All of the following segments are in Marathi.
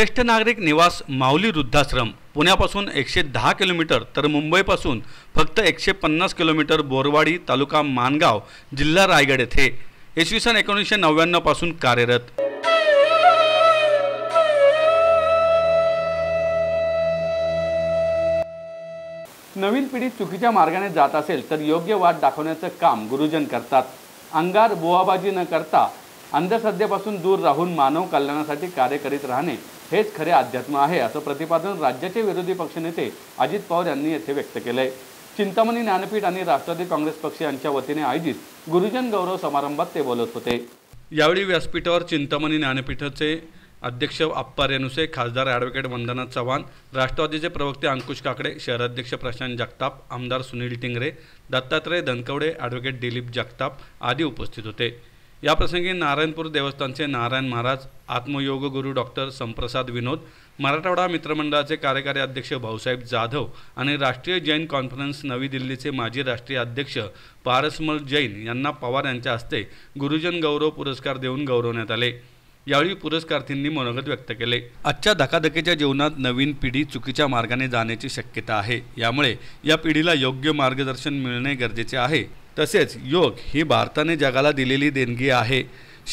ज्येष्ठ नागरिक निवास माऊली वृद्धाश्रम पुण्यापासून एकशे दहा किलोमीटर तर मुंबईपासून फक्त एकशे पन्नास किलोमीटर बोरवाडी तालुका मानगाव जिल्हा रायगड येथे इसवी सन एकोणीसशे पासून कार्यरत नवीन पिढी चुकीच्या मार्गाने जात असेल तर योग्य वाट दाखवण्याचं काम गुरुजन करतात अंगार बोआबाजी न करता अंधश्रद्धेपासून दूर राहून मानव कल्याणासाठी कार्य करीत राहणे हेच खरे अध्यात्म आहे असं प्रतिपादन राज्याचे विरोधी पक्षनेते अजित पवार यांनी येथे व्यक्त केलंय चिंतामणी ज्ञानपीठ आणि राष्ट्रवादी काँग्रेस पक्ष यांच्या वतीने आयोजित गुरुजन गौरव समारंभात ते बोलत होते यावेळी व्यासपीठावर चिंतामणी ज्ञानपीठाचे अध्यक्ष अप्पाऱ्यानुसे खासदार ॲडव्होकेट वंदना चव्हाण राष्ट्रवादीचे प्रवक्ते अंकुश काकडे शहराध्यक्ष प्रशांत जगताप आमदार सुनील टिंगरे दत्तात्रय धनकवडे ॲडव्होकेट दिलीप जगताप आदी उपस्थित होते याप्रसंगी नारायणपूर देवस्थानचे नारायण महाराज आत्मयोग गुरु डॉक्टर संप्रसाद विनोद मराठवाडा मित्रमंडळाचे कार्यकारी अध्यक्ष भाऊसाहेब जाधव आणि राष्ट्रीय जैन कॉन्फरन्स नवी दिल्लीचे माजी राष्ट्रीय अध्यक्ष पारसमल जैन यांना पवार यांच्या हस्ते गुरुजन गौरव पुरस्कार देऊन गौरवण्यात आले यावेळी पुरस्कार्थींनी मनोगत व्यक्त केले आजच्या धकाधकीच्या जीवनात नवीन पिढी चुकीच्या मार्गाने जाण्याची शक्यता आहे यामुळे या पिढीला योग्य मार्गदर्शन मिळणे गरजेचे आहे तसेच योग ही भारताने जगाला दिलेली देणगी आहे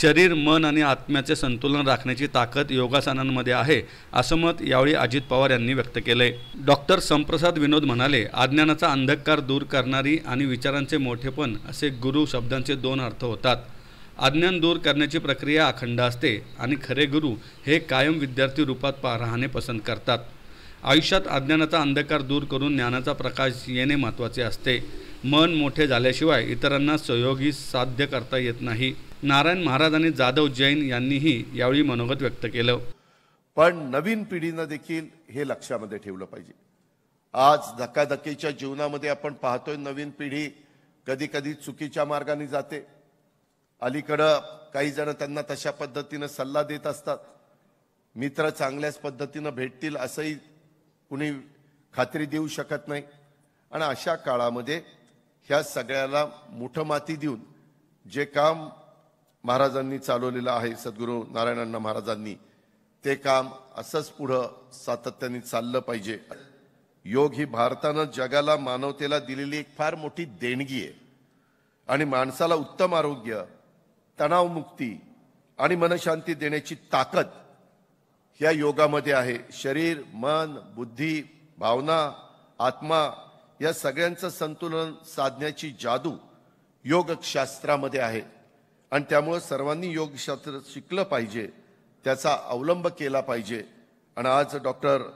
शरीर मन आणि आत्म्याचे संतुलन राखण्याची ताकद योगासनांमध्ये आहे असं मत यावेळी अजित पवार यांनी व्यक्त केले डॉक्टर संप्रसाद विनोद म्हणाले अज्ञानाचा अंधकार दूर करणारी आणि विचारांचे मोठेपण असे गुरु शब्दांचे दोन अर्थ होतात अज्ञान दूर करण्याची प्रक्रिया अखंड असते आणि खरे गुरु हे कायम विद्यार्थी रूपात राहणे पसंत करतात आयुष्यात अज्ञानाचा अंधकार दूर करून ज्ञानाचा प्रकाश येणे महत्त्वाचे असते मन मोठे झाल्याशिवाय इतरांना सहयोगी साध्य करता येत नाही नारायण महाराज आणि जाधव जैन यांनीही यावेळी मनोगत व्यक्त केलं पण नवीन पिढीनं देखील हे लक्षामध्ये ठेवलं पाहिजे आज धकाधकीच्या जीवनामध्ये आपण पाहतोय नवीन पिढी कधी कधी चुकीच्या मार्गाने जाते अलीकडं काही जण त्यांना तशा पद्धतीनं सल्ला देत असतात मित्र चांगल्याच पद्धतीनं भेटतील असंही कुणी खात्री देऊ शकत नाही आणि अशा काळामध्ये ह्या सगळ्याला मोठं माती देऊन जे काम महाराजांनी चालवलेलं आहे सद्गुरू नारायणांना महाराजांनी ते काम असंच पुढं सातत्याने चाललं पाहिजे योग ही भारतानं जगाला मानवतेला दिलेली एक फार मोठी देणगी आहे आणि माणसाला उत्तम आरोग्य तणावमुक्ती आणि मनशांती देण्याची ताकद या योगामध्ये आहे शरीर मन बुद्धी भावना आत्मा या सगळ्यांचं संतुलन साधण्याची जादू योगशास्त्रामध्ये आहे आणि त्यामुळं सर्वांनी योगशास्त्र शिकलं पाहिजे त्याचा अवलंब केला पाहिजे आणि आज डॉक्टर